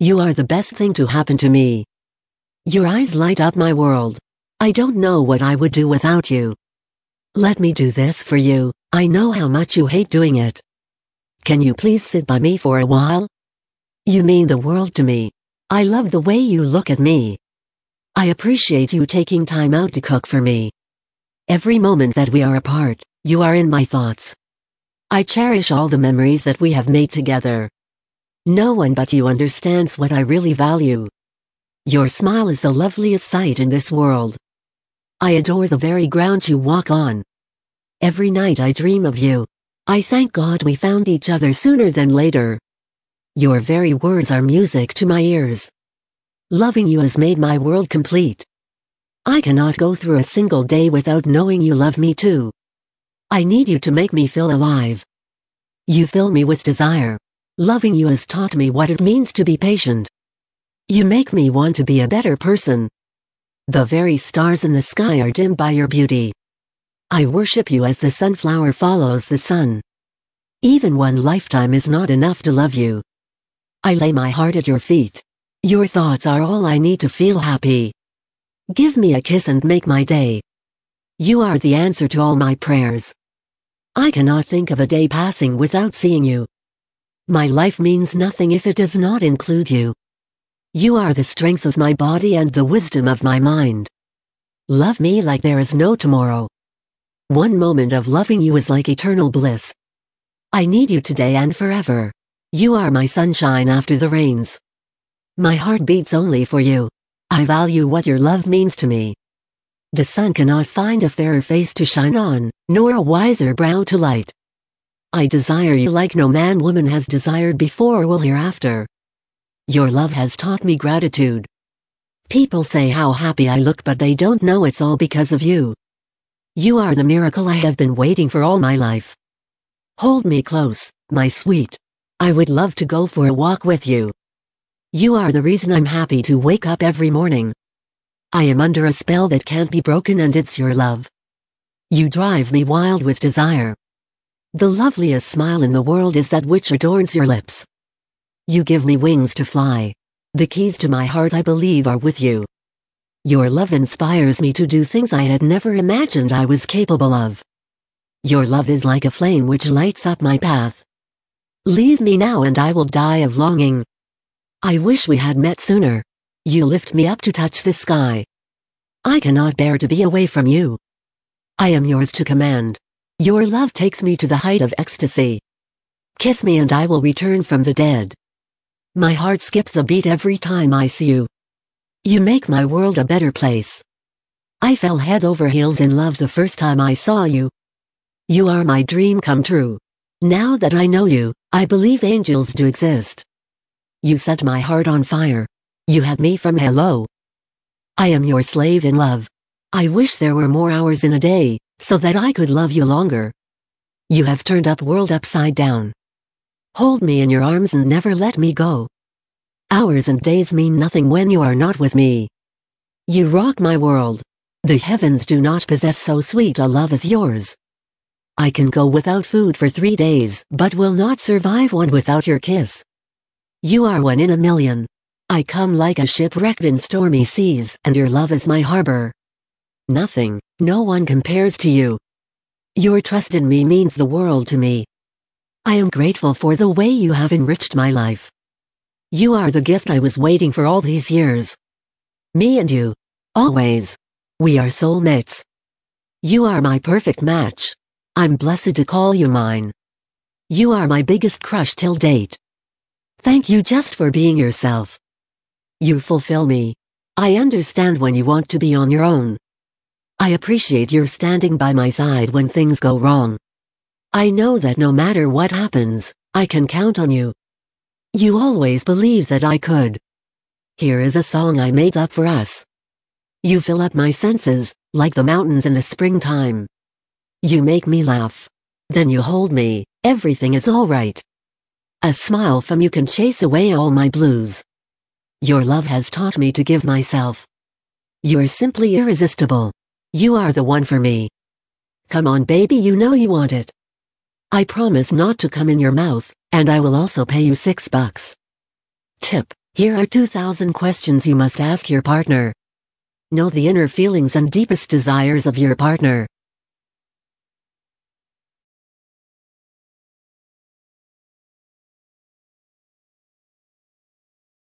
You are the best thing to happen to me. Your eyes light up my world. I don't know what I would do without you. Let me do this for you, I know how much you hate doing it. Can you please sit by me for a while? You mean the world to me. I love the way you look at me. I appreciate you taking time out to cook for me. Every moment that we are apart, you are in my thoughts. I cherish all the memories that we have made together. No one but you understands what I really value. Your smile is the loveliest sight in this world. I adore the very ground you walk on. Every night I dream of you. I thank God we found each other sooner than later. Your very words are music to my ears. Loving you has made my world complete. I cannot go through a single day without knowing you love me too. I need you to make me feel alive. You fill me with desire. Loving you has taught me what it means to be patient. You make me want to be a better person. The very stars in the sky are dimmed by your beauty. I worship you as the sunflower follows the sun. Even one lifetime is not enough to love you. I lay my heart at your feet. Your thoughts are all I need to feel happy. Give me a kiss and make my day. You are the answer to all my prayers. I cannot think of a day passing without seeing you. My life means nothing if it does not include you. You are the strength of my body and the wisdom of my mind. Love me like there is no tomorrow. One moment of loving you is like eternal bliss. I need you today and forever. You are my sunshine after the rains. My heart beats only for you. I value what your love means to me. The sun cannot find a fairer face to shine on, nor a wiser brow to light. I desire you like no man woman has desired before or will hereafter. Your love has taught me gratitude. People say how happy I look but they don't know it's all because of you. You are the miracle I have been waiting for all my life. Hold me close, my sweet. I would love to go for a walk with you. You are the reason I'm happy to wake up every morning. I am under a spell that can't be broken and it's your love. You drive me wild with desire. The loveliest smile in the world is that which adorns your lips. You give me wings to fly. The keys to my heart I believe are with you. Your love inspires me to do things I had never imagined I was capable of. Your love is like a flame which lights up my path. Leave me now and I will die of longing. I wish we had met sooner. You lift me up to touch the sky. I cannot bear to be away from you. I am yours to command. Your love takes me to the height of ecstasy. Kiss me and I will return from the dead. My heart skips a beat every time I see you. You make my world a better place. I fell head over heels in love the first time I saw you. You are my dream come true. Now that I know you, I believe angels do exist. You set my heart on fire. You had me from hello. I am your slave in love. I wish there were more hours in a day, so that I could love you longer. You have turned up world upside down. Hold me in your arms and never let me go. Hours and days mean nothing when you are not with me. You rock my world. The heavens do not possess so sweet a love as yours. I can go without food for three days, but will not survive one without your kiss. You are one in a million. I come like a shipwrecked in stormy seas, and your love is my harbor. Nothing, no one compares to you. Your trust in me means the world to me. I am grateful for the way you have enriched my life. You are the gift I was waiting for all these years. Me and you. Always. We are soulmates. You are my perfect match. I'm blessed to call you mine. You are my biggest crush till date. Thank you just for being yourself. You fulfill me. I understand when you want to be on your own. I appreciate your standing by my side when things go wrong. I know that no matter what happens, I can count on you. You always believed that I could. Here is a song I made up for us. You fill up my senses, like the mountains in the springtime. You make me laugh. Then you hold me, everything is alright. A smile from you can chase away all my blues. Your love has taught me to give myself. You're simply irresistible. You are the one for me. Come on baby you know you want it. I promise not to come in your mouth, and I will also pay you six bucks. Tip, here are 2,000 questions you must ask your partner. Know the inner feelings and deepest desires of your partner.